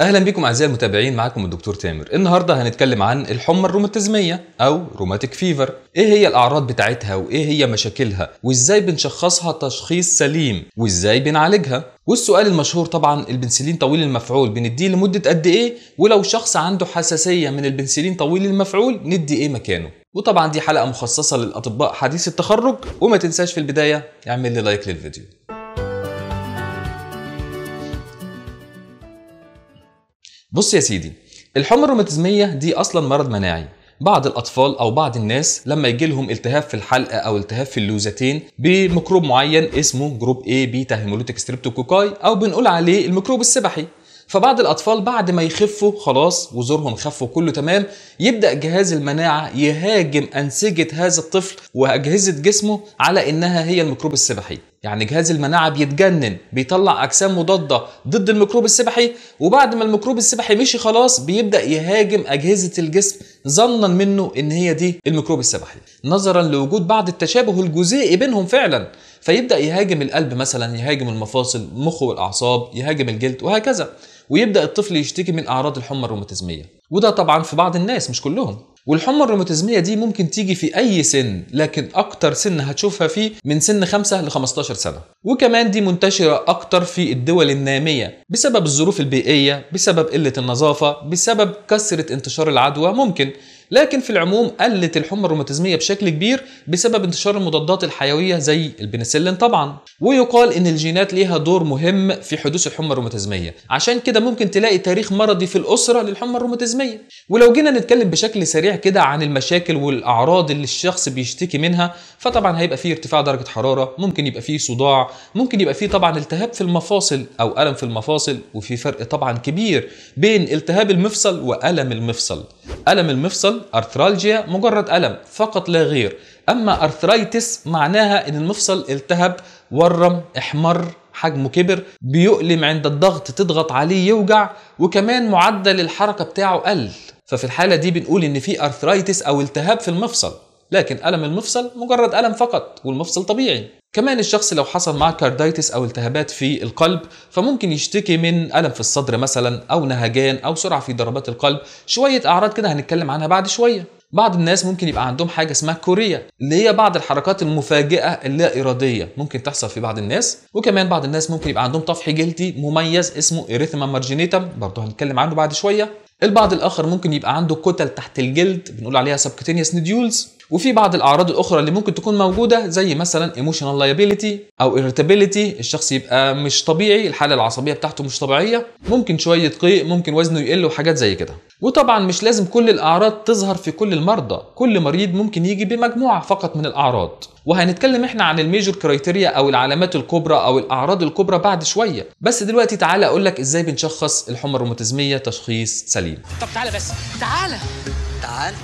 اهلا بكم اعزائي المتابعين معكم الدكتور تامر النهارده هنتكلم عن الحمى الروماتيزميه او روماتيك فيفر ايه هي الاعراض بتاعتها وايه هي مشاكلها وازاي بنشخصها تشخيص سليم وازاي بنعالجها والسؤال المشهور طبعا البنسلين طويل المفعول بنديه لمده قد ايه ولو شخص عنده حساسيه من البنسلين طويل المفعول ندي ايه مكانه وطبعا دي حلقه مخصصه للاطباء حديث التخرج وما تنساش في البدايه اعمل لي لايك للفيديو بص يا سيدي الحمى الروماتيزميه دي اصلا مرض مناعي بعض الاطفال او بعض الناس لما يجي لهم التهاب في الحلقه او التهاب في اللوزتين بميكروب معين اسمه جروب A بيتا هيمولوتيك ستريبتوكوكاي او بنقول عليه الميكروب السبحي فبعض الأطفال بعد ما يخفوا خلاص وزورهم خفوا كله تمام يبدأ جهاز المناعة يهاجم أنسجة هذا الطفل وأجهزة جسمه على إنها هي الميكروب السبحي يعني جهاز المناعة بيتجنن بيطلع أجسام مضادة ضد الميكروب السبحي وبعد ما الميكروب السبحي مشي خلاص بيبدأ يهاجم أجهزة الجسم ظنا منه إن هي دي الميكروب السبحي نظرا لوجود بعض التشابه الجزيئي بينهم فعلا فيبدأ يهاجم القلب مثلا يهاجم المفاصل مخه والأعصاب يهاجم الجلد وهكذا ويبدا الطفل يشتكي من اعراض الحمى الروماتيزميه وده طبعا في بعض الناس مش كلهم والحمى الروماتيزميه دي ممكن تيجي في اي سن لكن اكتر سن هتشوفها فيه من سن 5 ل 15 سنه وكمان دي منتشره اكتر في الدول الناميه بسبب الظروف البيئيه بسبب قله النظافه بسبب كثره انتشار العدوى ممكن لكن في العموم قلت الحمى الروماتيزميه بشكل كبير بسبب انتشار المضادات الحيويه زي البنسلين طبعا ويقال ان الجينات ليها دور مهم في حدوث الحمى الروماتيزميه عشان كده ممكن تلاقي تاريخ مرضي في الاسره للحمى الروماتيزميه ولو جينا نتكلم بشكل سريع كده عن المشاكل والاعراض اللي الشخص بيشتكي منها فطبعا هيبقى فيه ارتفاع درجه حراره ممكن يبقى فيه صداع ممكن يبقى فيه طبعا التهاب في المفاصل او الم في المفاصل وفي فرق طبعا كبير بين التهاب المفصل والم المفصل الم المفصل الفصل أرثرالجيا مجرد ألم فقط لا غير أما أرثرايتس معناها إن المفصل التهب ورم احمر حجمه كبر بيؤلم عند الضغط تضغط عليه يوجع وكمان معدل الحركة بتاعه قل ففي الحالة دي بنقول إن في أرثرايتس أو التهاب في المفصل لكن ألم المفصل مجرد ألم فقط والمفصل طبيعي كمان الشخص لو حصل معاه كاردايتس او التهابات في القلب فممكن يشتكي من الم في الصدر مثلا او نهجان او سرعه في ضربات القلب شويه اعراض كده هنتكلم عنها بعد شويه بعض الناس ممكن يبقى عندهم حاجه اسمها كوريا اللي هي بعض الحركات المفاجئه اللا اراديه ممكن تحصل في بعض الناس وكمان بعض الناس ممكن يبقى عندهم طفح جلدي مميز اسمه اريثما مارجينيتم برضه هنتكلم عنه بعد شويه البعض الاخر ممكن يبقى عنده كتل تحت الجلد بنقول عليها سبكتينيوس نديولز وفي بعض الاعراض الاخرى اللي ممكن تكون موجوده زي مثلا ايموشنال لايبيليتي او irritability الشخص يبقى مش طبيعي الحاله العصبيه بتاعته مش طبيعيه ممكن شويه قيء ممكن وزنه يقل وحاجات زي كده وطبعا مش لازم كل الاعراض تظهر في كل المرضى كل مريض ممكن يجي بمجموعه فقط من الاعراض وهنتكلم احنا عن الميجور كرايتيريا او العلامات الكبرى او الاعراض الكبرى بعد شويه بس دلوقتي تعالى اقول لك ازاي بنشخص الحمى الروماتيزميه تشخيص سليم طب تعالى بس تعالى تعالى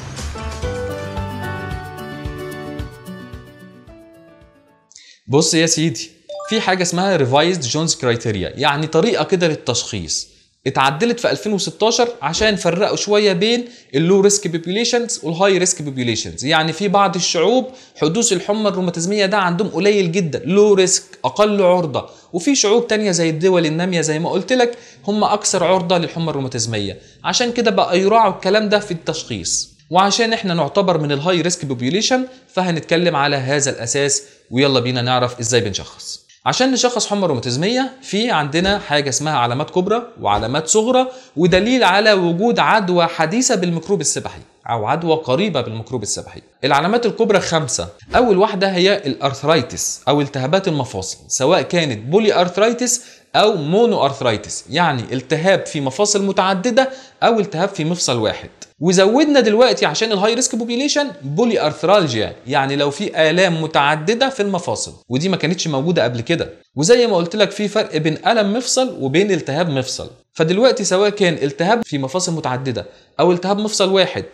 بص يا سيدي في حاجه اسمها ريفايزد جونز كرايتيريا يعني طريقه كده للتشخيص اتعدلت في 2016 عشان فرقوا شويه بين اللو ريسك بوبيوليشنز والهاي ريسك بوبيوليشنز يعني في بعض الشعوب حدوث الحمى الروماتيزميه ده عندهم قليل جدا لو ريسك اقل عرضه وفي شعوب تانية زي الدول الناميه زي ما قلت لك هم اكثر عرضه للحمى الروماتيزميه عشان كده بقى يراعوا الكلام ده في التشخيص وعشان احنا نعتبر من الهاي ريسك بوبيوليشن فهنتكلم على هذا الاساس ويلا بينا نعرف ازاي بنشخص عشان نشخص حمى روماتيزميه في عندنا حاجه اسمها علامات كبرى وعلامات صغرى ودليل على وجود عدوى حديثه بالميكروب السبحي او عدوى قريبه بالميكروب السبحي العلامات الكبرى خمسه اول واحده هي الارثرايتس او التهابات المفاصل سواء كانت بولي ارثرايتس او مونو ارثرايتس يعني التهاب في مفاصل متعدده او التهاب في مفصل واحد وزودنا دلوقتي عشان الهاي ريسك بوبيليشن بولي ارثرالجيا يعني لو في الام متعدده في المفاصل ودي ما كانتش موجوده قبل كده وزي ما قلت لك في فرق بين الم مفصل وبين التهاب مفصل فدلوقتي سواء كان التهاب في مفاصل متعدده او التهاب مفصل واحد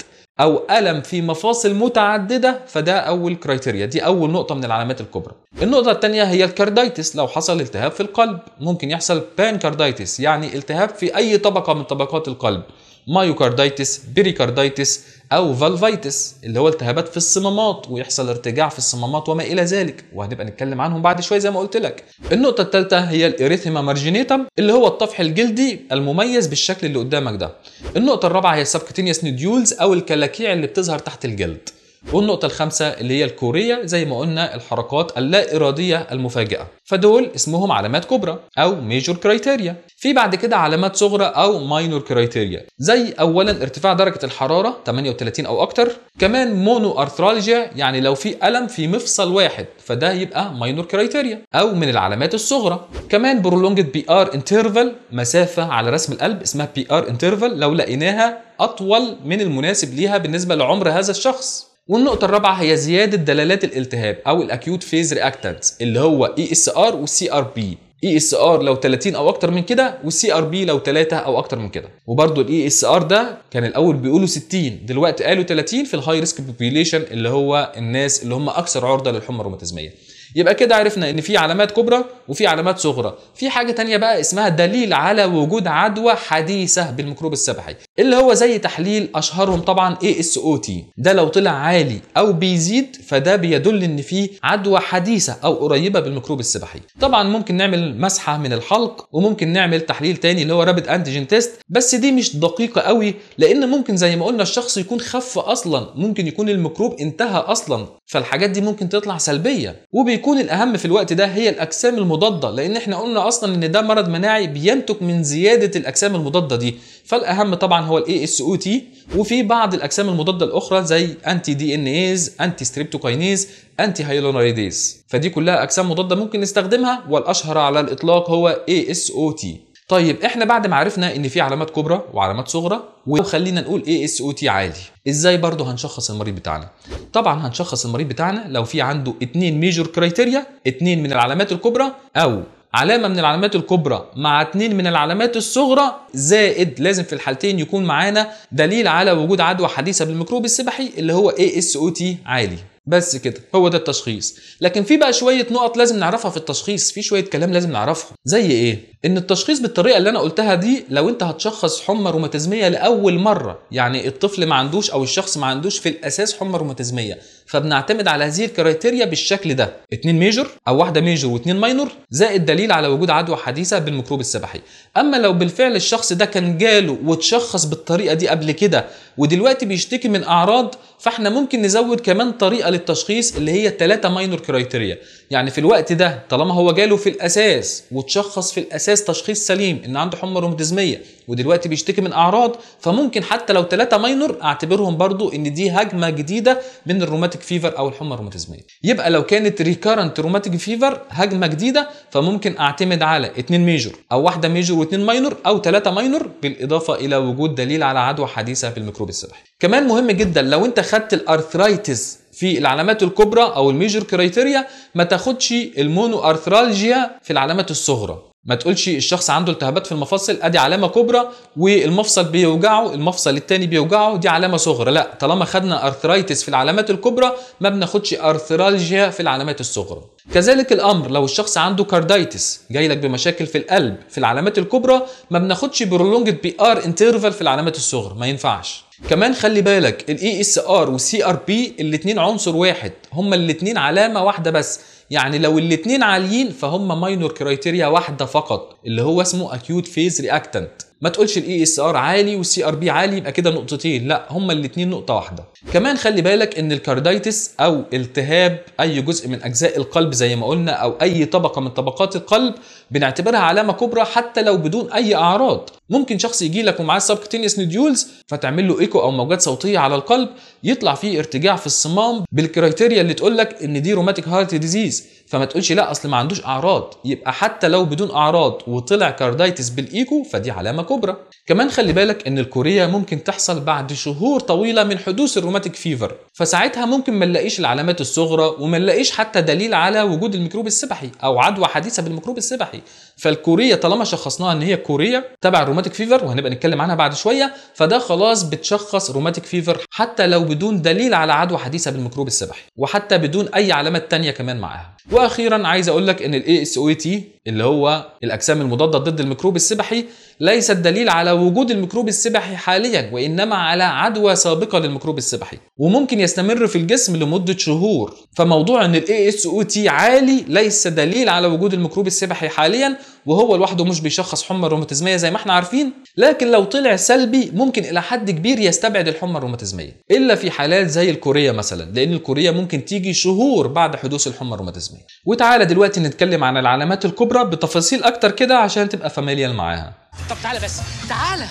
او الم في مفاصل متعدده فده اول كرايتيريا دي اول نقطه من العلامات الكبرى النقطه الثانيه هي الكاردايتس لو حصل التهاب في القلب ممكن يحصل بانكاردايتس يعني التهاب في اي طبقه من طبقات القلب مايوكاردايتس بيريكاردايتس او فالفايتس اللي هو التهابات في الصمامات ويحصل ارتجاع في الصمامات وما الى ذلك وهنبقى نتكلم عنهم بعد شويه زي ما قلت لك النقطه الثالثه هي الاريثما مارجينيتم اللي هو الطفح الجلدي المميز بالشكل اللي قدامك ده النقطه الرابعه هي السبكتينيوس نيديولز او الكلاكيع اللي بتظهر تحت الجلد والنقطة الخامسة اللي هي الكورية زي ما قلنا الحركات اللا إرادية المفاجئة فدول اسمهم علامات كبرى أو ميجور كرايتيريا في بعد كده علامات صغرى أو ماينور كرايتيريا زي أولا ارتفاع درجة الحرارة 38 أو أكتر كمان مونو أرثرالجيا يعني لو في ألم في مفصل واحد فده يبقى ماينور كرايتيريا أو من العلامات الصغرى كمان برولونجد بي ار انترفال مسافة على رسم القلب اسمها بي ار انترفال لو لقيناها أطول من المناسب ليها بالنسبة لعمر هذا الشخص والنقطة الرابعة هي زيادة دلالات الالتهاب أو الأكيوت فيز رياكتانتس اللي هو اي اس ار وسي ار بي اي اس ار لو 30 او اكتر من كده والسي ار بي لو 3 او اكتر من كده وبرده الاي اس e ار ده كان الاول بيقولوا 60 دلوقتي قالوا 30 في الهاي ريسك بوبيليشن اللي هو الناس اللي هم اكثر عرضه للحمى الروماتيزميه يبقى كده عرفنا ان في علامات كبرى وفي علامات صغرى في حاجه تانية بقى اسمها دليل على وجود عدوى حديثه بالميكروب السبحي اللي هو زي تحليل اشهرهم طبعا ASOT ده لو طلع عالي او بيزيد فده بيدل ان فيه عدوى حديثه او قريبه بالميكروب السبحي طبعا ممكن نعمل مسحه من الحلق وممكن نعمل تحليل تاني اللي هو رابد انتيجين تيست بس دي مش دقيقه قوي لان ممكن زي ما قلنا الشخص يكون خف اصلا ممكن يكون الميكروب انتهى اصلا فالحاجات دي ممكن تطلع سلبيه وبيكون الاهم في الوقت ده هي الاجسام المضاده لان احنا قلنا اصلا ان ده مرض مناعي بينتج من زياده الاجسام المضاده دي فالاهم طبعا هو الاي اس او تي وفي بعض الاجسام المضاده الاخرى زي انتي دي ان ايز انتي ستريبتوكاينيز انتي هايلونايديز فدي كلها اجسام مضاده ممكن نستخدمها والاشهر على الاطلاق هو اي اس او تي طيب احنا بعد ما عرفنا ان في علامات كبرى وعلامات صغرى وخلينا نقول اي اس او تي عالي ازاي برضه هنشخص المريض بتاعنا طبعا هنشخص المريض بتاعنا لو في عنده اتنين ميجور كرايتيريا اتنين من العلامات الكبرى او علامة من العلامات الكبرى مع اتنين من العلامات الصغرى زائد لازم في الحالتين يكون معانا دليل على وجود عدوى حديثة بالميكروب السبحي اللي هو ASOT عالي بس كده هو ده التشخيص لكن في بقى شويه نقط لازم نعرفها في التشخيص في شويه كلام لازم نعرفها زي ايه ان التشخيص بالطريقه اللي انا قلتها دي لو انت هتشخص حمى روماتيزميه لاول مره يعني الطفل ما عندوش او الشخص ما عندوش في الاساس حمى روماتيزميه فبنعتمد على هذه الكرايتيريا بالشكل ده اتنين ميجور او واحده ميجور واتنين ماينور زائد دليل على وجود عدوى حديثه بالميكروب السبحي اما لو بالفعل الشخص ده كان جاله وتشخص بالطريقه دي قبل كده ودلوقتي بيشتكي من اعراض فاحنا ممكن نزود كمان طريقه للتشخيص اللي هي الثلاثه ماينور كرايتيريا يعني في الوقت ده طالما هو جاله في الاساس وتشخص في الاساس تشخيص سليم ان عنده حمى روماتيزميه ودلوقتي بيشتكي من اعراض فممكن حتى لو ثلاثه ماينور اعتبرهم برضو ان دي هجمه جديده من الروماتيك روماتيك فيفر او الحمى الروماتيزميه يبقى لو كانت ريكارنت روماتيك فيفر هجمه جديده فممكن اعتمد على اثنين ميجور او واحده ميجور واثنين ماينور او ثلاثه ماينور بالاضافه الى وجود دليل على عدوى حديثه بالميكروب السبحي كمان مهم جدا لو انت خدت الارثرايتس في العلامات الكبرى او الميجر كرايتيريا ما تاخدش المونو ارثرالجيا في العلامات الصغرى ما تقولش الشخص عنده التهابات في المفاصل ادي علامه كبرى والمفصل بيوجعه المفصل الثاني بيوجعه دي علامه صغرى لا طالما خدنا ارثرايتس في العلامات الكبرى ما بناخدش ارثرالجيا في العلامات الصغرى كذلك الامر لو الشخص عنده كاردايتس جاي لك بمشاكل في القلب في العلامات الكبرى ما بناخدش برولونجد بي ار انترفال في العلامات الصغرى ما ينفعش كمان خلي بالك الاي اس e ار والسي ار بي الاثنين عنصر واحد هما الاثنين علامه واحده بس يعني لو الاثنين عاليين فهم ماينور كرايتيريا واحده فقط اللي هو اسمه اكيوت فيز رياكتنت ما تقولش الاي اس e ار عالي والسي ار بي عالي يبقى كده نقطتين لا هما الاثنين نقطه واحده كمان خلي بالك ان الكاردايتس او التهاب اي جزء من اجزاء القلب زي ما قلنا او اي طبقه من طبقات القلب بنعتبرها علامه كبرى حتى لو بدون اي اعراض ممكن شخص يجي لك ومعاه سبكتينيس نيديولز فتعمل له ايكو او موجات صوتيه على القلب يطلع فيه ارتجاع في الصمام بالكرايتيريا اللي تقول لك ان دي روماتيك هارت ديزيز فما تقولش لا اصل ما عندوش اعراض يبقى حتى لو بدون اعراض وطلع كاردايتس بالايكو فدي علامه كبرى كمان خلي بالك ان الكوريه ممكن تحصل بعد شهور طويله من حدوث الروماتيك فيفر فساعتها ممكن ما نلاقيش العلامات الصغرى وما نلاقيش حتى دليل على وجود الميكروب السبحي او عدوى حديثه بالميكروب السبحي حقيقي فالكوريه طالما شخصناها ان هي كوريه تبع الروماتيك فيفر وهنبقى نتكلم عنها بعد شويه فده خلاص بتشخص روماتيك فيفر حتى لو بدون دليل على عدوى حديثه بالميكروب السبحي وحتى بدون اي علامات تانية كمان معاها واخيرا عايز اقول لك ان الاي اس او تي اللي هو الاجسام المضاده ضد الميكروب السبحي ليست دليل على وجود الميكروب السبحي حاليا وانما على عدوى سابقه للميكروب السبحي وممكن يستمر في الجسم لمده شهور فموضوع ان الاي اس او تي عالي ليس دليل على وجود الميكروب السبحي حاليا وهو لوحده مش بيشخص حمى روماتيزميه زي ما احنا عارفين لكن لو طلع سلبي ممكن الى حد كبير يستبعد الحمى الروماتيزميه الا في حالات زي الكوريه مثلا لان الكوريه ممكن تيجي شهور بعد حدوث الحمى الروماتيزميه وتعالى دلوقتي نتكلم عن العلامات الكبرى بتفاصيل اكتر كده عشان تبقى فاميليال معاها طب تعالى بس تعالى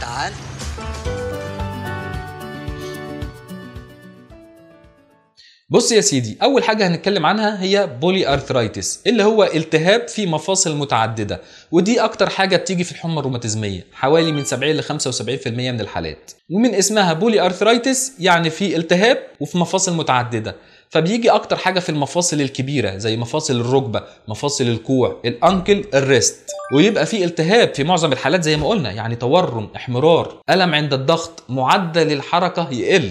تعال بص يا سيدي اول حاجه هنتكلم عنها هي بولي ارثرايتس اللي هو التهاب في مفاصل متعدده ودي اكتر حاجه بتيجي في الحمى الروماتيزميه حوالي من 70 ل 75% من الحالات ومن اسمها بولي ارثرايتس يعني في التهاب وفي مفاصل متعدده فبيجي اكتر حاجه في المفاصل الكبيره زي مفاصل الركبه مفاصل الكوع الانكل الريست ويبقى في التهاب في معظم الحالات زي ما قلنا يعني تورم احمرار الم عند الضغط معدل الحركه يقل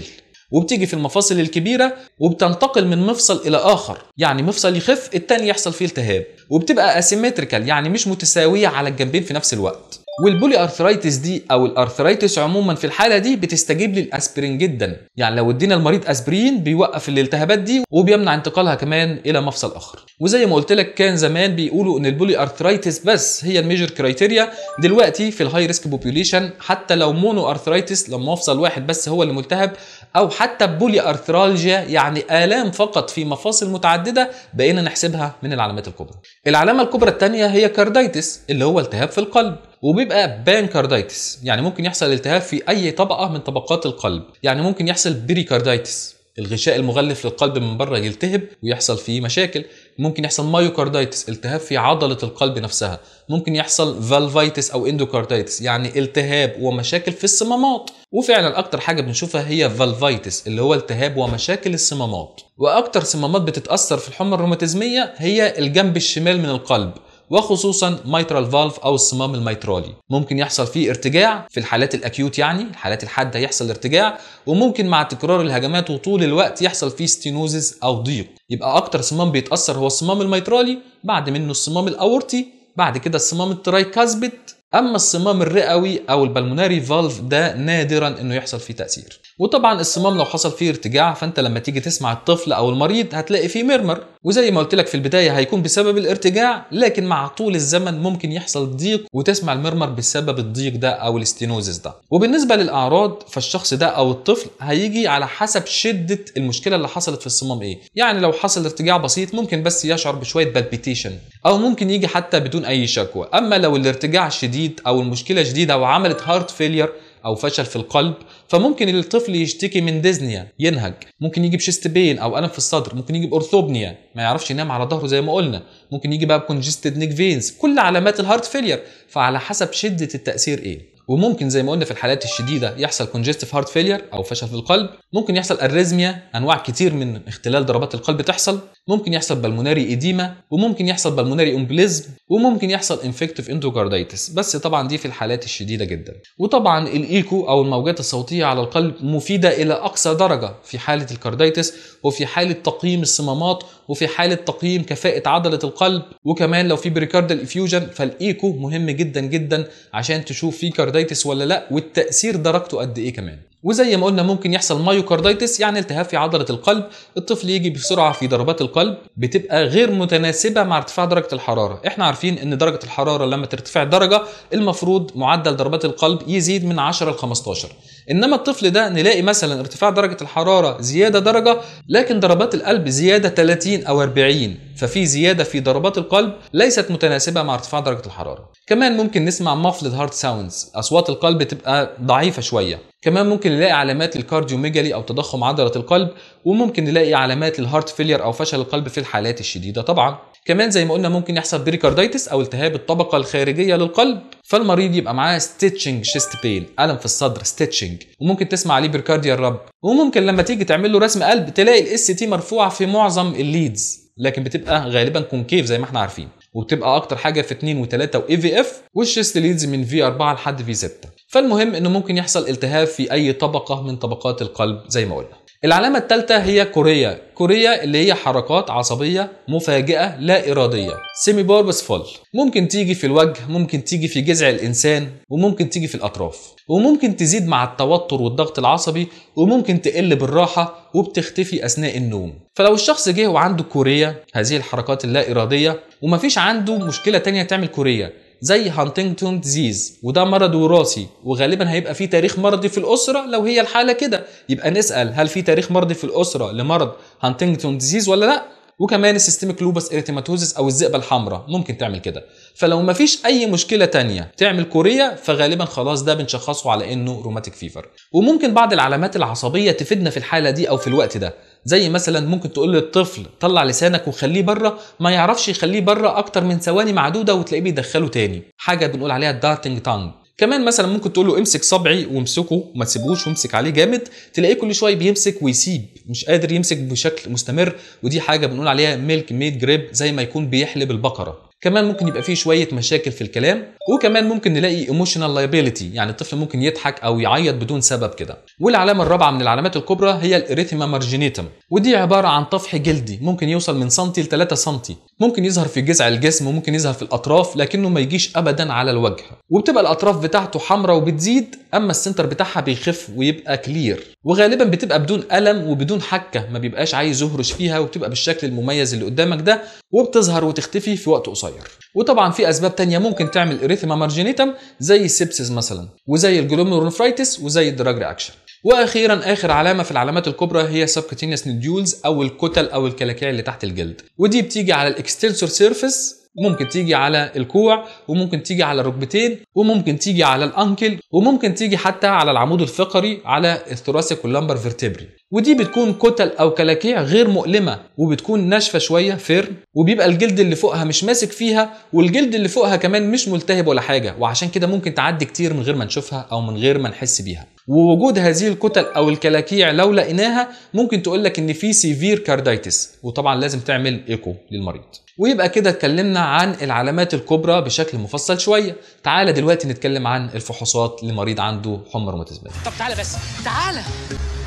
وبتيجي في المفاصل الكبيرة وبتنتقل من مفصل إلى آخر يعني مفصل يخف التاني يحصل فيه التهاب وبتبقى أسيمتريكال يعني مش متساوية على الجنبين في نفس الوقت والبولي ارثرايتس دي او الارثرايتس عموما في الحاله دي بتستجيب للاسبرين جدا يعني لو ادينا المريض اسبرين بيوقف الالتهابات دي وبيمنع انتقالها كمان الى مفصل اخر وزي ما قلت لك كان زمان بيقولوا ان البولي ارثرايتس بس هي الميجر كرايتيريا دلوقتي في الهاي ريسك بوبيوليشن حتى لو مونو ارثرايتس لما مفصل واحد بس هو اللي ملتهب او حتى بولي ارثرالجيا يعني الام فقط في مفاصل متعدده بقينا نحسبها من العلامات الكبرى العلامه الكبرى الثانيه هي كاردايتس اللي هو التهاب في القلب وبيبقى بانكارديتس يعني ممكن يحصل التهاب في اي طبقه من طبقات القلب يعني ممكن يحصل بريكارديتس الغشاء المغلف للقلب من بره يلتهب ويحصل فيه مشاكل ممكن يحصل مايوكارديتس التهاب في عضله القلب نفسها ممكن يحصل فالفايتس او اندوكارديتس يعني التهاب ومشاكل في الصمامات وفعلا اكتر حاجه بنشوفها هي فالفايتس اللي هو التهاب ومشاكل الصمامات واكتر صمامات بتتاثر في الحمى الروماتيزميه هي الجنب الشمال من القلب وخصوصا ميترال فالف او الصمام الميترالي ممكن يحصل فيه ارتجاع في الحالات الاكيوت يعني الحالات الحاده يحصل ارتجاع وممكن مع تكرار الهجمات وطول الوقت يحصل فيه ستينوزز او ضيق يبقى اكتر صمام بيتاثر هو الصمام الميترالي بعد منه الصمام الاورطي بعد كده الصمام الترايكاسبت اما الصمام الرئوي او البلموناري فالف ده نادرا انه يحصل فيه تاثير وطبعا الصمام لو حصل فيه ارتجاع فانت لما تيجي تسمع الطفل او المريض هتلاقي فيه مرمر وزي ما قلت لك في البدايه هيكون بسبب الارتجاع لكن مع طول الزمن ممكن يحصل ضيق وتسمع المرمر بسبب الضيق ده او الاستينوزيس ده وبالنسبه للاعراض فالشخص ده او الطفل هيجي على حسب شده المشكله اللي حصلت في الصمام ايه يعني لو حصل ارتجاع بسيط ممكن بس يشعر بشويه بالبيتيشن او ممكن يجي حتى بدون اي شكوى اما لو الارتجاع شديد او المشكله شديده وعملت هارت فيلير او فشل في القلب فممكن الطفل يشتكي من ديزنيا ينهج ممكن يجي بشيست بين او الم في الصدر ممكن يجي بارثوبنيا ما يعرفش ينام على ظهره زي ما قلنا ممكن يجي بقى بكونجستد نيك فينز كل علامات الهارت فيلير فعلى حسب شده التاثير ايه وممكن زي ما قلنا في الحالات الشديده يحصل كونجستيف هارت فيلير او فشل في القلب ممكن يحصل اريزميا انواع كتير من اختلال ضربات القلب تحصل ممكن يحصل بالموناري ايديما وممكن يحصل بالموناري امبليزم وممكن يحصل انفكتيف اندوكاردايتس بس طبعا دي في الحالات الشديده جدا وطبعا الايكو او الموجات الصوتيه على القلب مفيده الى اقصى درجه في حاله الكارديتس وفي حاله تقييم الصمامات وفي حاله تقييم كفاءه عضله القلب وكمان لو في بريكاردال افيوجن فالايكو مهم جدا جدا عشان تشوف في كارديتس ولا لا والتاثير درجته قد ايه كمان وزي ما قلنا ممكن يحصل مايوكاردايتس يعني التهاب في عضله القلب الطفل يجي بسرعه في ضربات القلب بتبقى غير متناسبه مع ارتفاع درجه الحراره احنا عارفين ان درجه الحراره لما ترتفع درجه المفروض معدل ضربات القلب يزيد من 10 ل 15 انما الطفل ده نلاقي مثلا ارتفاع درجه الحراره زياده درجه لكن ضربات القلب زياده 30 او 40 ففي زياده في ضربات القلب ليست متناسبه مع ارتفاع درجه الحراره كمان ممكن نسمع مفلد هارت ساوندز اصوات القلب تبقى ضعيفه شويه كمان ممكن نلاقي علامات الكارديوميجالي او تضخم عضله القلب وممكن نلاقي علامات الهارت فيلير او فشل القلب في الحالات الشديده طبعا كمان زي ما قلنا ممكن يحصل بريكاردايتس او التهاب الطبقه الخارجيه للقلب فالمريض يبقى معاه ستيتشنج شيست بين الم في الصدر ستيتشنج وممكن تسمع عليه بريكارديا الرب وممكن لما تيجي تعمل له رسم قلب تلاقي الاس تي مرفوعه في معظم الليدز لكن بتبقى غالبا كونكيف زي ما احنا عارفين وبتبقى اكتر حاجه في 2 و3 واي في اف والشيست ليدز من في 4 لحد في 6 فالمهم انه ممكن يحصل التهاب في اي طبقه من طبقات القلب زي ما قلنا العلامة الثالثة هي كوريا كوريا اللي هي حركات عصبية مفاجئة لا إرادية سيمي باربس فول ممكن تيجي في الوجه ممكن تيجي في جذع الإنسان وممكن تيجي في الأطراف وممكن تزيد مع التوتر والضغط العصبي وممكن تقل بالراحة وبتختفي أثناء النوم فلو الشخص جه وعنده كوريا هذه الحركات اللا إرادية ومفيش عنده مشكلة تانية تعمل كوريا زي هانتنجتون ديزيز وده مرض وراثي وغالبا هيبقى فيه تاريخ مرضي في الاسره لو هي الحاله كده يبقى نسال هل في تاريخ مرضي في الاسره لمرض هانتنجتون ديزيز ولا لا وكمان السيستميك لوبس اريتيماتوزيس او الذئبه الحمراء ممكن تعمل كده فلو مفيش اي مشكله تانية تعمل كوريا فغالبا خلاص ده بنشخصه على انه روماتيك فيفر وممكن بعض العلامات العصبيه تفيدنا في الحاله دي او في الوقت ده زي مثلا ممكن تقول للطفل طلع لسانك وخليه بره ما يعرفش يخليه بره اكتر من ثواني معدوده وتلاقيه بيدخله تاني حاجه بنقول عليها الدارتنج تانج كمان مثلا ممكن تقول له امسك صبعي وامسكه وما تسيبوش وامسك عليه جامد تلاقيه كل شويه بيمسك ويسيب مش قادر يمسك بشكل مستمر ودي حاجه بنقول عليها ميلك ميد جريب زي ما يكون بيحلب البقره كمان ممكن يبقى فيه شويه مشاكل في الكلام وكمان ممكن نلاقي ايموشنال لايبيليتي يعني الطفل ممكن يضحك او يعيط بدون سبب كده والعلامه الرابعه من العلامات الكبرى هي الاريثما مارجينيتم ودي عباره عن طفح جلدي ممكن يوصل من سنتي ل 3 سنتي ممكن يظهر في جذع الجسم وممكن يظهر في الاطراف لكنه ما يجيش ابدا على الوجه وبتبقى الاطراف بتاعته حمراء وبتزيد اما السنتر بتاعها بيخف ويبقى كلير وغالبا بتبقى بدون الم وبدون حكه ما بيبقاش عايز يهرش فيها وبتبقى بالشكل المميز اللي قدامك ده وبتظهر وتختفي في وقت قصير وطبعا في اسباب تانية ممكن تعمل اريثما مارجينيتم زي السبسس مثلا وزي الجلومرونفرايتس وزي الدراج رياكشن واخيرا اخر علامه في العلامات الكبرى هي سبكتينس نديولز او الكتل او الكلاكيع اللي تحت الجلد ودي بتيجي على الاكستنسور سيرفيس ممكن تيجي على الكوع وممكن تيجي على الركبتين وممكن تيجي على الانكل وممكن تيجي حتى على العمود الفقري على الثوراسيك واللمبر فيرتبري ودي بتكون كتل او كلاكيع غير مؤلمه وبتكون ناشفه شويه فيرم وبيبقى الجلد اللي فوقها مش ماسك فيها والجلد اللي فوقها كمان مش ملتهب ولا حاجه وعشان كده ممكن تعدي كتير من غير ما نشوفها او من غير ما نحس بيها ووجود هذه الكتل او الكلاكيع لو لقيناها ممكن تقول لك ان في سيفير كارديتس وطبعا لازم تعمل ايكو للمريض ويبقى كده اتكلمنا عن العلامات الكبرى بشكل مفصل شويه تعالى دلوقتي نتكلم عن الفحوصات لمريض عنده حمى روماتيزم طب تعالى بس تعالى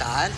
تعالى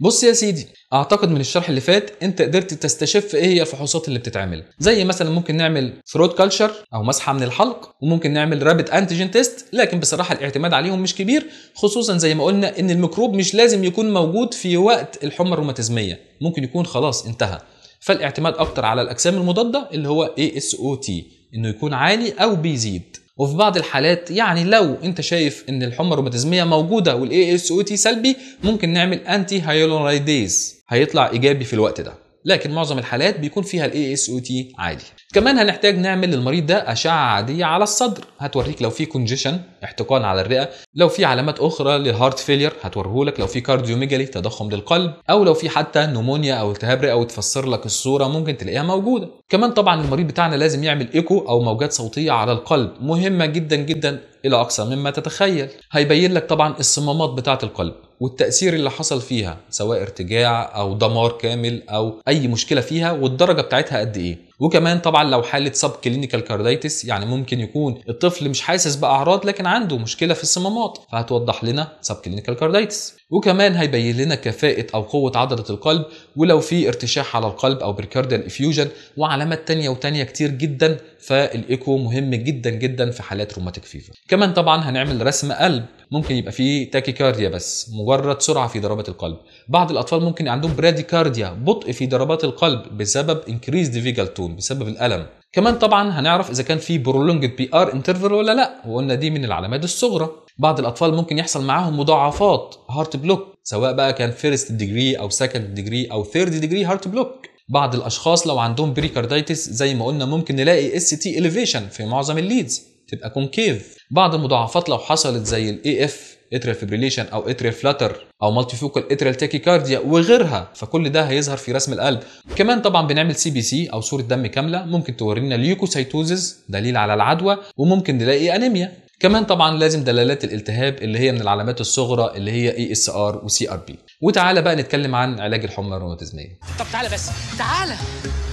بص يا سيدي اعتقد من الشرح اللي فات انت قدرت تستشف ايه هي الفحوصات اللي بتتعمل زي مثلا ممكن نعمل ثروت كلشر او مسحه من الحلق وممكن نعمل رابت انتيجين تيست لكن بصراحه الاعتماد عليهم مش كبير خصوصا زي ما قلنا ان الميكروب مش لازم يكون موجود في وقت الحمى الروماتيزميه ممكن يكون خلاص انتهى فالاعتماد اكتر على الاجسام المضاده اللي هو اس او تي انه يكون عالي او بيزيد وفي بعض الحالات يعني لو انت شايف ان الحمى الروماتيزميه موجوده والاي اس او تي سلبي ممكن نعمل انتي هايلورايديز هيطلع ايجابي في الوقت ده لكن معظم الحالات بيكون فيها الاي اس او تي عالي كمان هنحتاج نعمل للمريض ده اشعه عاديه على الصدر هتوريك لو في كونجيشن احتقان على الرئه لو في علامات اخرى للهارت فيلير هتوريهولك لو في كارديوميجالي تضخم للقلب او لو في حتى نمونيا او التهاب رئه وتفسر لك الصوره ممكن تلاقيها موجوده كمان طبعا المريض بتاعنا لازم يعمل ايكو او موجات صوتيه على القلب مهمه جدا جدا الى اقصى مما تتخيل هيبين لك طبعا الصمامات بتاعه القلب والتأثير اللي حصل فيها سواء ارتجاع أو دمار كامل أو أي مشكلة فيها والدرجة بتاعتها قد إيه وكمان طبعا لو حاله سب كلينيكال كارديتس يعني ممكن يكون الطفل مش حاسس باعراض لكن عنده مشكله في الصمامات فهتوضح لنا سب كلينيكال كارديتس وكمان هيبين لنا كفاءه او قوه عضله القلب ولو في ارتشاح على القلب او بريكارديال افيوجن وعلامات تانية وتانية كتير جدا فالايكو مهم جدا جدا في حالات روماتيك فيفر كمان طبعا هنعمل رسم قلب ممكن يبقى فيه تاكيكارديا بس مجرد سرعه في ضربات القلب بعض الاطفال ممكن عندهم براديكارديا بطء في ضربات القلب بسبب انكريز فيجال طول بسبب الالم كمان طبعا هنعرف اذا كان في برولونجد بي ار انترفال ولا لا وقلنا دي من العلامات الصغرى بعض الاطفال ممكن يحصل معاهم مضاعفات هارت بلوك سواء بقى كان فيرست ديجري او سكند ديجري او ثيرد ديجري هارت بلوك بعض الاشخاص لو عندهم بريكارديتس زي ما قلنا ممكن نلاقي اس تي اليفيشن في معظم الليدز تبقى كونكيف بعض المضاعفات لو حصلت زي الاي اف اتريال فيبريليشن او اتريال فلاتر او مالتي فوكال اتريال تاكيكارديا وغيرها فكل ده هيظهر في رسم القلب كمان طبعا بنعمل سي بي سي او صوره دم كامله ممكن تورينا ليوكوسيتوزز دليل على العدوى وممكن نلاقي انيميا كمان طبعا لازم دلالات الالتهاب اللي هي من العلامات الصغرى اللي هي اي اس ار وسي ار بي وتعالى بقى نتكلم عن علاج الحمى الروماتيزميه طب تعالى بس تعالى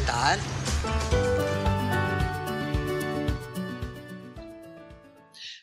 تعال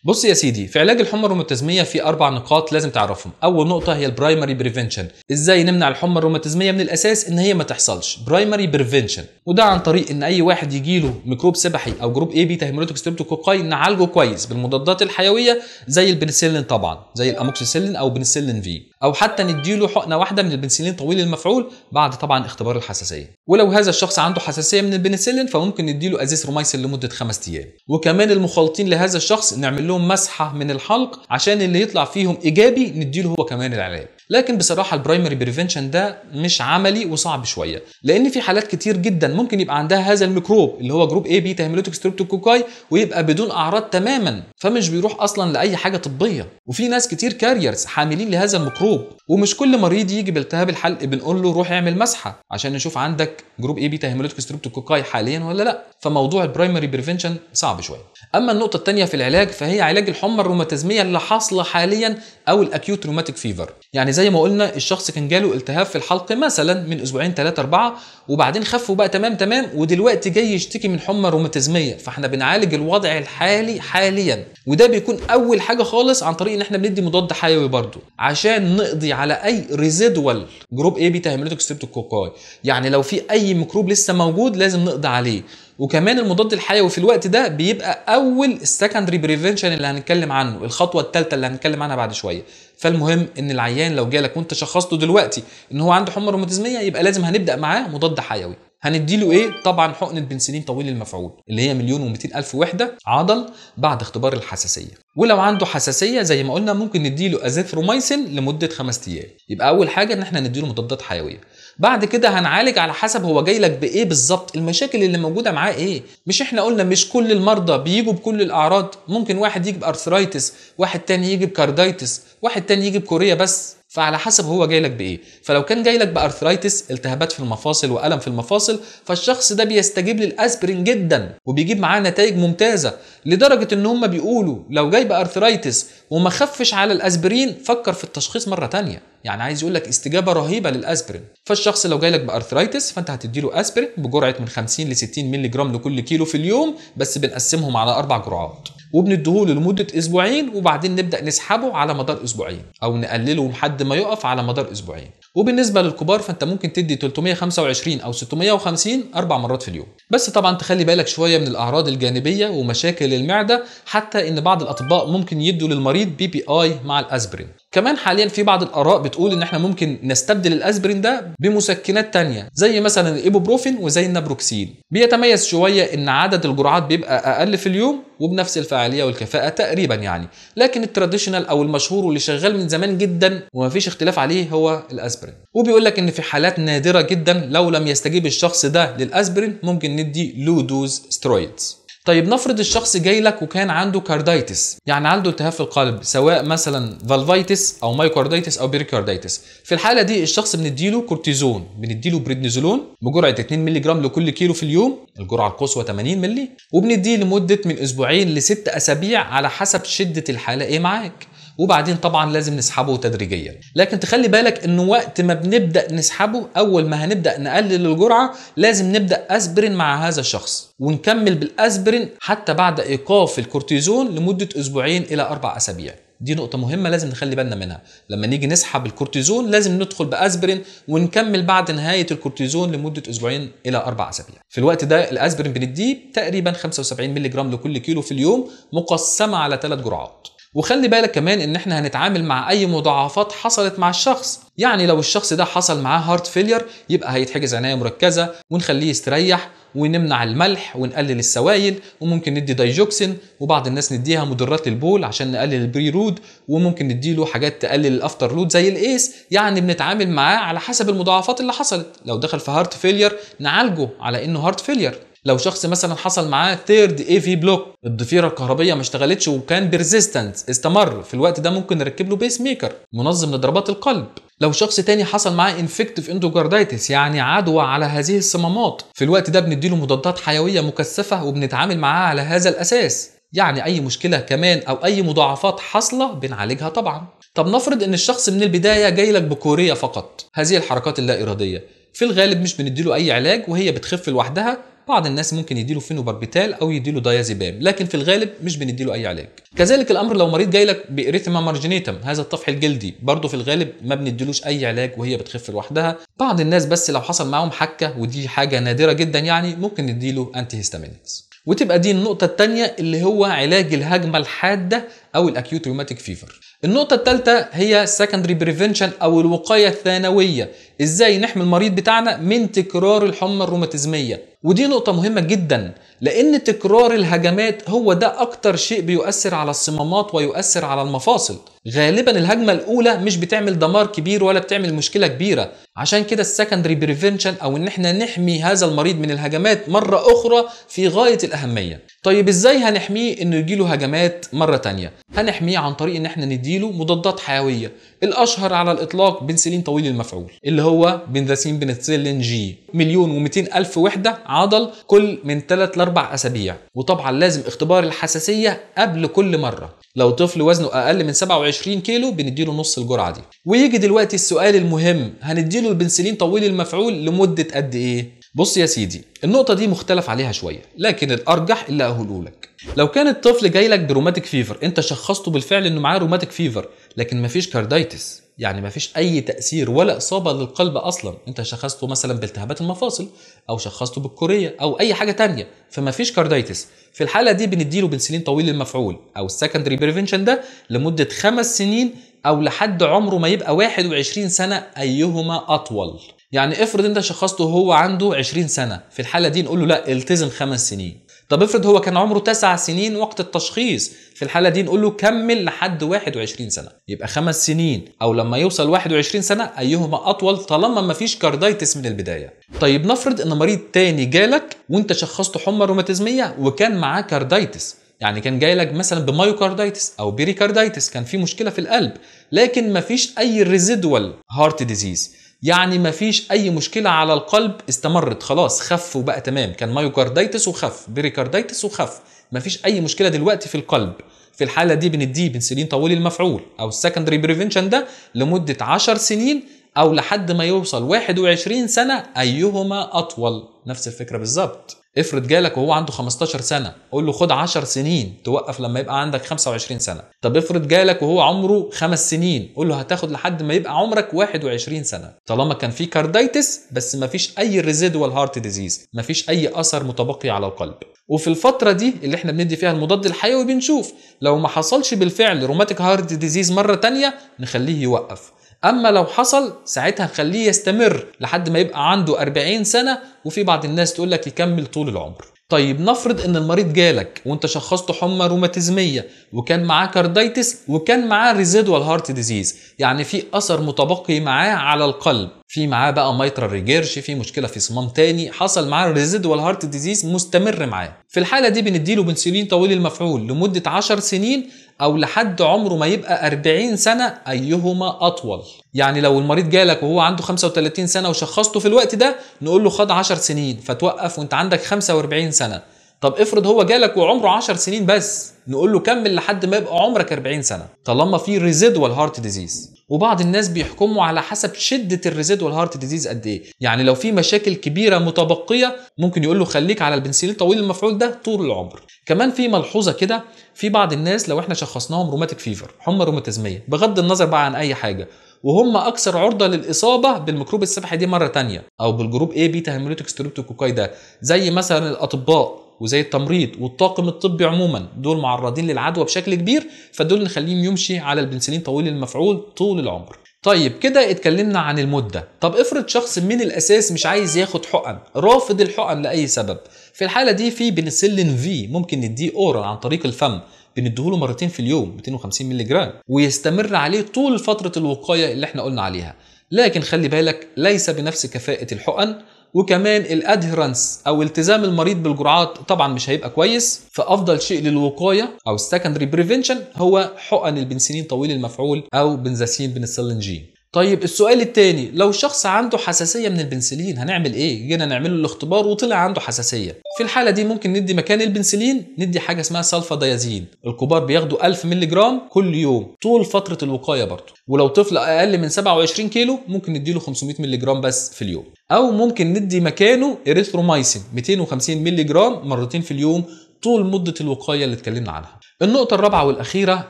بص يا سيدي في علاج الحمى الروماتيزميه في اربع نقاط لازم تعرفهم اول نقطه هي البرايمري بريفنشن ازاي نمنع الحمى الروماتيزميه من الاساس ان هي ما تحصلش برايمري بريفنشن وده عن طريق ان اي واحد يجي له ميكروب سبحي او جروب اي بي هيموليتيك ستريبتوكوكاي نعالجه كويس بالمضادات الحيويه زي البنسلين طبعا زي الاموكسيسيلين او بنسلين في او حتى نديله حقنه واحده من البنسلين طويل المفعول بعد طبعا اختبار الحساسيه ولو هذا الشخص عنده حساسيه من البنسلين فممكن نديله ازيثروميسين لمده خمس ايام وكمان المخالطين لهذا الشخص نعمل لهم مسحه من الحلق عشان اللي يطلع فيهم ايجابي نديله هو كمان العلاج لكن بصراحه البرايمري بريفنشن ده مش عملي وصعب شويه لان في حالات كتير جدا ممكن يبقى عندها هذا الميكروب اللي هو جروب اي بيتا تهملوتك ستريبتوكوكاي ويبقى بدون اعراض تماما فمش بيروح اصلا لاي حاجه طبيه وفي ناس كتير كاريرز حاملين لهذا الميكروب ومش كل مريض يجي بالتهاب الحلق بنقول له روح اعمل مسحه عشان نشوف عندك جروب اي بيتا تهملوتك ستريبتوكوكاي حاليا ولا لا فموضوع البرايمري بريفنشن صعب شويه اما النقطه الثانيه في العلاج فهي علاج الحمى الروماتيزميه اللي حاصله حاليا او الاكيوت روماتيك فيفر يعني زي ما قلنا الشخص كان جاله التهاب في الحلق مثلا من اسبوعين ثلاثه اربعه وبعدين خف وبقى تمام تمام ودلوقتي جاي يشتكي من حمى روماتيزميه فاحنا بنعالج الوضع الحالي حاليا وده بيكون اول حاجه خالص عن طريق ان احنا بندي مضاد حيوي برضه عشان نقضي على اي ريزيدوال جروب اي بيتا هيموليتيك ستريبتوكوكاي يعني لو في اي ميكروب لسه موجود لازم نقضي عليه وكمان المضاد الحيوي في الوقت ده بيبقى اول السكندري بريفنشن اللي هنتكلم عنه الخطوه الثالثه اللي هنتكلم عنها بعد شويه فالمهم ان العيان لو جالك وانت شخصته دلوقتي ان هو عنده حمى روماتيزميه يبقى لازم هنبدا معاه مضاد حيوي هنديله ايه طبعا حقنه بنسلين طويل المفعول اللي هي مليون و الف وحده عضل بعد اختبار الحساسيه ولو عنده حساسيه زي ما قلنا ممكن نديله ازيثروميسين لمده خمس ايام يبقى اول حاجه ان احنا نديله مضادات حيويه بعد كده هنعالج على حسب هو جاي لك بايه بالظبط المشاكل اللي موجوده معاه ايه مش احنا قلنا مش كل المرضى بيجوا بكل الاعراض ممكن واحد يجي بارثرايتس واحد تاني يجي بكاردايتس واحد تاني يجي بكوريا بس فعلى حسب هو جاي لك بايه فلو كان جاي لك بارثرايتس التهابات في المفاصل والم في المفاصل فالشخص ده بيستجيب للاسبرين جدا وبيجيب معاه نتائج ممتازه لدرجه ان هم بيقولوا لو جاي بارثرايتس وما خفش على الاسبرين فكر في التشخيص مره تانية يعني عايز يقول لك استجابه رهيبه للاسبرين فالشخص لو جاي لك بارثرايتس فانت هتديله اسبرين بجرعه من 50 ل 60 مللي جرام لكل كيلو في اليوم بس بنقسمهم على اربع جرعات وبنديهوله لمده اسبوعين وبعدين نبدا نسحبه على مدار اسبوعين او نقلله لحد ما يقف على مدار اسبوعين وبالنسبه للكبار فانت ممكن تدي 325 او 650 اربع مرات في اليوم بس طبعا تخلي بالك شويه من الاعراض الجانبيه ومشاكل المعده حتى ان بعض الاطباء ممكن يدوا للمريض بي بي اي مع الاسبرين كمان حاليا في بعض الاراء بتقول ان احنا ممكن نستبدل الاسبرين ده بمسكنات تانية زي مثلا الايبوبروفين وزي النابروكسين بيتميز شويه ان عدد الجرعات بيبقى اقل في اليوم وبنفس الفعاليه والكفاءه تقريبا يعني لكن التراديشنال او المشهور واللي شغال من زمان جدا ومفيش اختلاف عليه هو الاسبرين وبيقول لك ان في حالات نادره جدا لو لم يستجيب الشخص ده للاسبرين ممكن ندي لو دوز سترويدز طيب نفرض الشخص جاي لك وكان عنده كاردايتس يعني عنده التهاب في القلب سواء مثلا فالفايتس او مايوكاردايتس او بيريكاردايتس في الحاله دي الشخص بنديله كورتيزون بنديله بريدنيزولون بجرعه 2 مللي جرام لكل كيلو في اليوم الجرعه القصوى 80 مللي وبنديه لمده من اسبوعين لست اسابيع على حسب شده الحاله ايه معاك وبعدين طبعا لازم نسحبه تدريجيا لكن تخلي بالك ان وقت ما بنبدا نسحبه اول ما هنبدا نقلل الجرعه لازم نبدا اسبرين مع هذا الشخص ونكمل بالاسبرين حتى بعد ايقاف الكورتيزون لمده اسبوعين الى اربع اسابيع دي نقطة مهمة لازم نخلي بالنا منها، لما نيجي نسحب الكورتيزون لازم ندخل بأسبرين ونكمل بعد نهاية الكورتيزون لمدة أسبوعين إلى أربع أسابيع. في الوقت ده الأسبرين بنديه تقريبا 75 مللي جرام لكل كيلو في اليوم مقسمة على ثلاث جرعات. وخلي بالك كمان ان احنا هنتعامل مع اي مضاعفات حصلت مع الشخص يعني لو الشخص ده حصل معاه هارت فيلير يبقى هيتحجز عنايه مركزه ونخليه يستريح ونمنع الملح ونقلل السوائل وممكن ندي دايجوكسين وبعض الناس نديها مضرات البول عشان نقلل البري رود وممكن نديله حاجات تقلل الافتر رود زي الايس يعني بنتعامل معاه على حسب المضاعفات اللي حصلت لو دخل في هارت فيلير نعالجه على انه هارت فيلير لو شخص مثلا حصل معاه ثيرد اي في بلوك الضفيره الكهربيه ما اشتغلتش وكان بيرزيستنت استمر في الوقت ده ممكن نركب له بيس ميكر منظم لضربات القلب لو شخص تاني حصل معاه انفكتيف اندوكاردايتس يعني عدوى على هذه الصمامات في الوقت ده بنديله مضادات حيويه مكثفه وبنتعامل معاه على هذا الاساس يعني اي مشكله كمان او اي مضاعفات حاصله بنعالجها طبعا طب نفرض ان الشخص من البدايه جاي لك بكوريه فقط هذه الحركات اللا اراديه في الغالب مش بنديله اي علاج وهي بتخف لوحدها بعض الناس ممكن يديله فينوباربيتال او يديله دايازيبام لكن في الغالب مش بنديله اي علاج كذلك الامر لو مريض جاي لك باريثما مارجينيتم هذا الطفح الجلدي برضه في الغالب ما بنديلوش اي علاج وهي بتخف لوحدها بعض الناس بس لو حصل معاهم حكه ودي حاجه نادره جدا يعني ممكن نديله انتي هيستامينكس وتبقى دي النقطة الثانيه اللي هو علاج الهجمة الحادة او الاكيوت روماتيك فيفر النقطه الثالثه هي سكندري بريفنشن او الوقايه الثانويه ازاي نحمي المريض بتاعنا من تكرار الحمى الروماتيزميه ودي نقطه مهمه جدا لان تكرار الهجمات هو ده اكتر شيء بيؤثر على الصمامات ويؤثر على المفاصل غالبا الهجمه الاولى مش بتعمل دمار كبير ولا بتعمل مشكله كبيره عشان كده السكندري بريفنشن او ان احنا نحمي هذا المريض من الهجمات مره اخرى في غايه الاهميه طيب ازاي هنحميه انه يجيله هجمات مره تانية هنحميه عن طريق ان احنا نديله مضادات حيويه الاشهر على الاطلاق بنسلين طويل المفعول اللي هو بنزاسين بنتسلين جي مليون و الف وحده عضل كل من 3 ل 4 اسابيع وطبعا لازم اختبار الحساسيه قبل كل مره لو طفل وزنه اقل من 27 كيلو بنديله نص الجرعه دي ويجي دلوقتي السؤال المهم هنديله البنسلين طويل المفعول لمده قد ايه بص يا سيدي النقطه دي مختلف عليها شويه لكن الارجح اللي هقوله لك لو كان الطفل جاي لك بروماتيك فيفر انت شخصته بالفعل انه معاه روماتيك فيفر لكن مفيش كاردايتس يعني مفيش اي تاثير ولا اصابه للقلب اصلا انت شخصته مثلا بالتهابات المفاصل او شخصته بالكوريه او اي حاجه تانية فمفيش كاردايتس في الحاله دي بنديله بنسلين طويل المفعول او السكندري بريفنشن ده لمده خمس سنين او لحد عمره ما يبقى 21 سنه ايهما اطول يعني افرض انت شخصته هو عنده 20 سنه في الحاله دي نقول له لا التزم خمس سنين طب افرض هو كان عمره 9 سنين وقت التشخيص في الحاله دي نقول له كمل لحد 21 سنه يبقى خمس سنين او لما يوصل 21 سنه ايهما اطول طالما ما فيش كاردايتس من البدايه طيب نفرض ان مريض تاني جالك وانت شخصته حمى روماتيزميه وكان معاه كاردايتس يعني كان جاي لك مثلا بمايوكاردايتس او بيريكاردايتس كان في مشكله في القلب لكن مفيش اي ريزيدوال هارت ديزيز يعني مفيش اي مشكله على القلب استمرت خلاص خف وبقى تمام كان مايوكاردايتس وخف بريكاردايتس وخف مفيش اي مشكله دلوقتي في القلب في الحاله دي بنديه بنسلين طويل المفعول او السكندري بريفنشن ده لمده 10 سنين او لحد ما يوصل 21 سنه ايهما اطول نفس الفكره بالظبط افرض جالك وهو عنده 15 سنه قول له خد 10 سنين توقف لما يبقى عندك 25 سنه طب افرض جالك وهو عمره 5 سنين قول له هتاخد لحد ما يبقى عمرك 21 سنه طالما كان في كاردايتس بس ما فيش اي ريزيدوال هارت ديزيز ما فيش اي اثر متبقي على القلب وفي الفتره دي اللي احنا بندي فيها المضاد الحيوي بنشوف لو ما حصلش بالفعل روماتيك هارت ديزيز مره تانية نخليه يوقف اما لو حصل ساعتها خليه يستمر لحد ما يبقى عنده 40 سنه وفي بعض الناس تقول لك يكمل طول العمر طيب نفرض ان المريض جالك وانت شخصته حمى روماتيزميه وكان معاه كارديتس وكان معاه ريزيدوال هارت ديزيز يعني في اثر متبقي معاه على القلب في معاه بقى مايترال ريجيرش في مشكله في صمام تاني حصل معاه ريزيدوال هارت ديزيز مستمر معاه في الحاله دي بنديله بنسولين طويل المفعول لمده 10 سنين او لحد عمره ما يبقى 40 سنه ايهما اطول يعني لو المريض جالك وهو عنده 35 سنه وشخصته في الوقت ده نقول له خد 10 سنين فتوقف وانت عندك 45 سنه طب افرض هو جالك وعمره 10 سنين بس نقول له كمل لحد ما يبقى عمرك 40 سنه طالما في ريزيدوال هارت ديزيز وبعض الناس بيحكموا على حسب شده الريزيدوال هارت ديزيز قد ايه يعني لو في مشاكل كبيره متبقيه ممكن يقول له خليك على البنسلين طويل المفعول ده طول العمر كمان في ملحوظه كده في بعض الناس لو احنا شخصناهم روماتيك فيفر حمى روماتيزميه بغض النظر بقى عن اي حاجه وهم اكثر عرضه للاصابه بالميكروب السبحي دي مره ثانيه او بالجروب اي بيتا هيموليتيك ستريبتوكوكاي ده زي مثلا الاطباء وزي التمريض والطاقم الطبي عموما دول معرضين للعدوى بشكل كبير فدول نخليهم يمشي على البنسلين طويل المفعول طول العمر طيب كده اتكلمنا عن المدة طب افرض شخص من الاساس مش عايز ياخد حقن رافض الحقن لاي سبب في الحالة دي في بنسلين في ممكن نديه اورال عن طريق الفم بندهوله مرتين في اليوم 250 مللي جرام ويستمر عليه طول فتره الوقايه اللي احنا قلنا عليها لكن خلي بالك ليس بنفس كفاءه الحقن وكمان الادهرنس او التزام المريض بالجرعات طبعا مش هيبقى كويس فافضل شيء للوقايه او السكندري بريفنشن هو حقن البنسلين طويل المفعول او بنزاسين بنسلنجين طيب السؤال الثاني لو شخص عنده حساسيه من البنسلين هنعمل ايه جينا نعمل له الاختبار وطلع عنده حساسيه في الحاله دي ممكن ندي مكان البنسلين ندي حاجه اسمها سلفادايازين الكبار بياخدوا 1000 جرام كل يوم طول فتره الوقايه برضه ولو طفل اقل من 27 كيلو ممكن نديله 500 جرام بس في اليوم او ممكن ندي مكانه اريثرومايسين 250 جرام مرتين في اليوم طول مدة الوقاية اللي اتكلمنا عنها النقطة الرابعة والأخيرة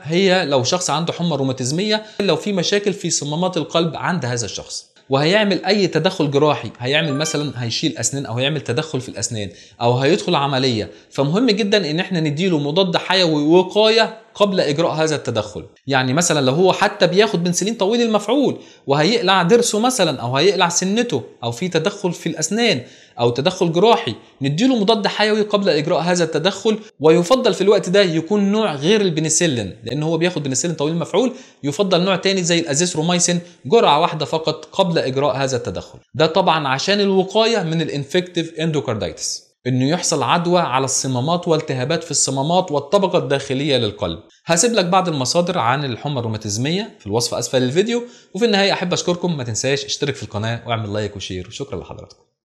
هي لو شخص عنده حمى روماتيزمية لو في مشاكل في صمامات القلب عند هذا الشخص وهيعمل اي تدخل جراحي هيعمل مثلا هيشيل اسنان او هيعمل تدخل في الاسنان او هيدخل عمليه فمهم جدا ان احنا نديله مضاد حيوي وقايه قبل اجراء هذا التدخل يعني مثلا لو هو حتى بياخد بنسلين طويل المفعول وهيقلع ضرسه مثلا او هيقلع سنته او في تدخل في الاسنان او تدخل جراحي نديله مضاد حيوي قبل اجراء هذا التدخل ويفضل في الوقت ده يكون نوع غير البنسلين لان هو بياخد بنسلين طويل المفعول يفضل نوع تاني زي الازيثروميسين جرعه واحده فقط قبل اجراء هذا التدخل ده طبعا عشان الوقايه من الانفكتيف اندوكاردايتس انه يحصل عدوى على الصمامات والتهابات في الصمامات والطبقه الداخليه للقلب هسيب لك بعض المصادر عن الحمى الروماتيزميه في الوصف اسفل الفيديو وفي النهايه احب اشكركم ما تنساش اشترك في القناه واعمل لايك وشير وشكرا لحضراتكم